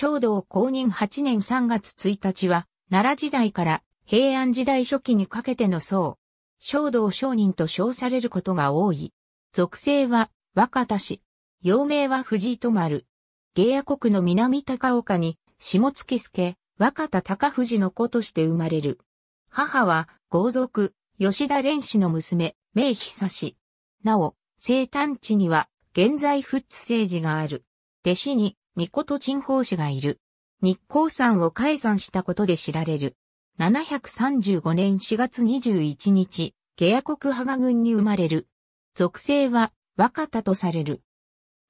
小道公認8年3月1日は、奈良時代から平安時代初期にかけての僧。小道商人と称されることが多い。属性は若田氏。幼名は藤井と丸。芸屋国の南高岡に、下月助、若田高藤の子として生まれる。母は、豪族、吉田蓮氏の娘、明久氏。なお、生誕地には、現在富津政治がある。弟子に、ミ琴鎮宝氏がいる。日光山を開山したことで知られる。735年4月21日、下野国羽賀郡に生まれる。属性は、若田とされる。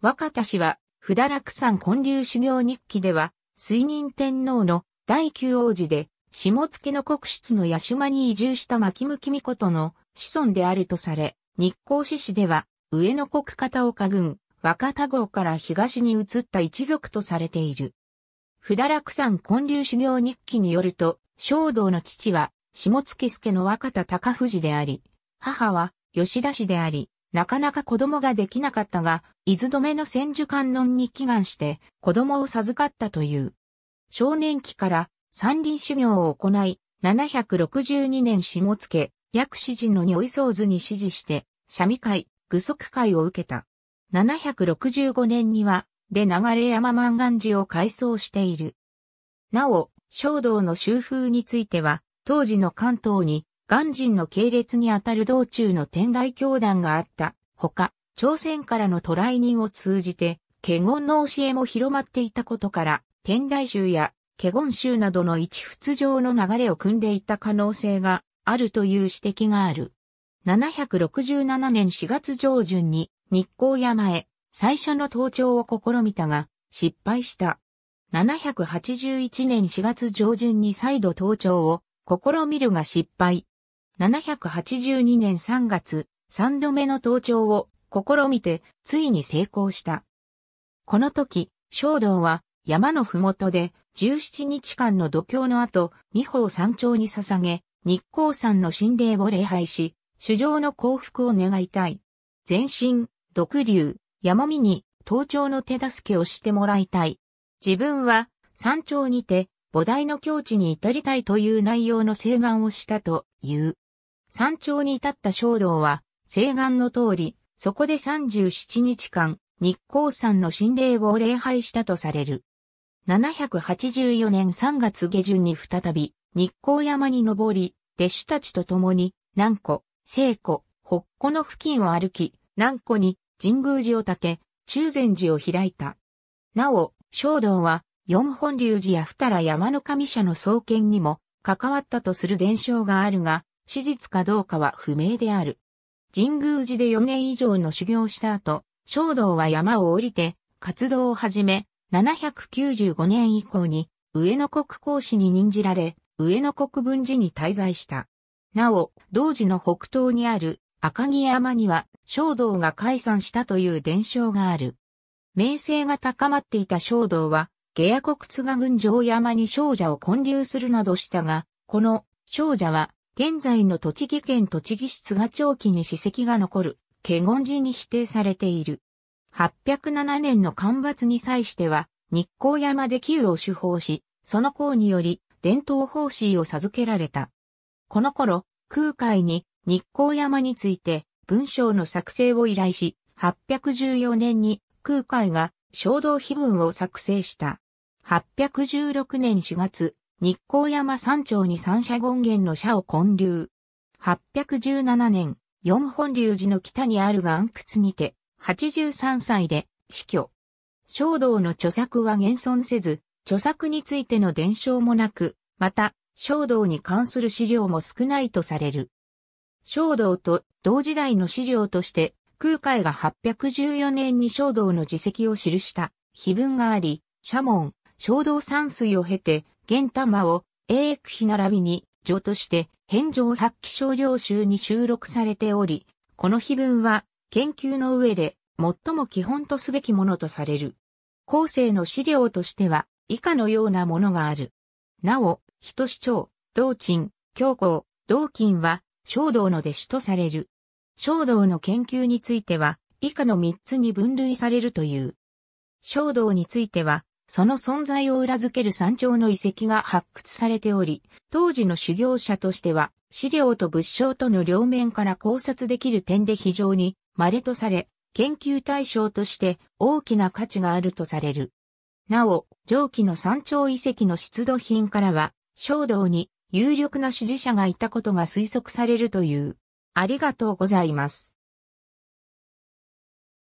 若田氏は、不堕落山建立修行日記では、水任天皇の第九王子で、下野の国室の八島に移住した牧向美との子孫であるとされ、日光市市では、上野国片岡郡、若田郷から東に移った一族とされている。札楽山建立修行日記によると、小道の父は、下月助の若田隆藤であり、母は吉田氏であり、なかなか子供ができなかったが、伊豆止めの千手観音に祈願して子供を授かったという。少年期から山林修行を行い、762年下月、薬師寺のいそう図に指示して、社味会、愚足会を受けた。765年には、で流山万願寺を改装している。なお、正道の修風については、当時の関東に、鑑真の系列にあたる道中の天台教団があった、ほか、朝鮮からの渡来人を通じて、華厳の教えも広まっていたことから、天台宗や華厳宗などの一仏上の流れを組んでいた可能性があるという指摘がある。767年4月上旬に日光山へ最初の登頂を試みたが失敗した。781年4月上旬に再度登頂を試みるが失敗。782年3月、3度目の登頂を試みて、ついに成功した。この時、衝動は山のふもとで17日間の度胸の後、美宝山頂に捧げ、日光山の神霊を礼拝し、主上の幸福を願いたい。前進、毒竜、山見に盗聴の手助けをしてもらいたい。自分は山頂にて菩提の境地に至りたいという内容の請願をしたという。山頂に至った衝動は、請願の通り、そこで37日間、日光山の神霊を礼拝したとされる。784年3月下旬に再び、日光山に登り、弟子たちと共に、南湖、聖湖、北湖の付近を歩き、南湖に神宮寺を建て、中禅寺を開いた。なお、正道は、四本龍寺や二良山の神社の創建にも関わったとする伝承があるが、史実かどうかは不明である。神宮寺で4年以上の修行した後、正道は山を降りて活動を始め、795年以降に上野国公使に任じられ、上野国分寺に滞在した。なお、同時の北東にある赤城山には正道が解散したという伝承がある。名声が高まっていた正道は、下野国津賀郡城山に少女を建立するなどしたが、この少女は、現在の栃木県栃木市津賀町記に史跡が残る、華厳寺に否定されている。807年の干ばつに際しては、日光山で旧を手法し、その功により、伝統法師を授けられた。この頃、空海に日光山について文章の作成を依頼し、814年に空海が衝動碑文を作成した。816年4月、日光山山頂に三社権現の社を建立。817年、四本流寺の北にある岩窟にて、83歳で死去。衝動の著作は現存せず、著作についての伝承もなく、また、衝動に関する資料も少ないとされる。衝道と同時代の資料として、空海が814年に衝道の自責を記した碑文があり、社門、衝道山水を経て、玄玉を英役碑並びに、上として、返上発鬼少量集に収録されており、この碑文は、研究の上で、最も基本とすべきものとされる。後世の資料としては、以下のようなものがある。なお、人主長、道鎮、教皇、道金は、衝道の弟子とされる。衝道の研究については、以下の3つに分類されるという。衝道については、その存在を裏付ける山頂の遺跡が発掘されており、当時の修行者としては、資料と物証との両面から考察できる点で非常に稀とされ、研究対象として大きな価値があるとされる。なお、上記の山頂遺跡の出土品からは、衝動に有力な支持者がいたことが推測されるという。ありがとうございます。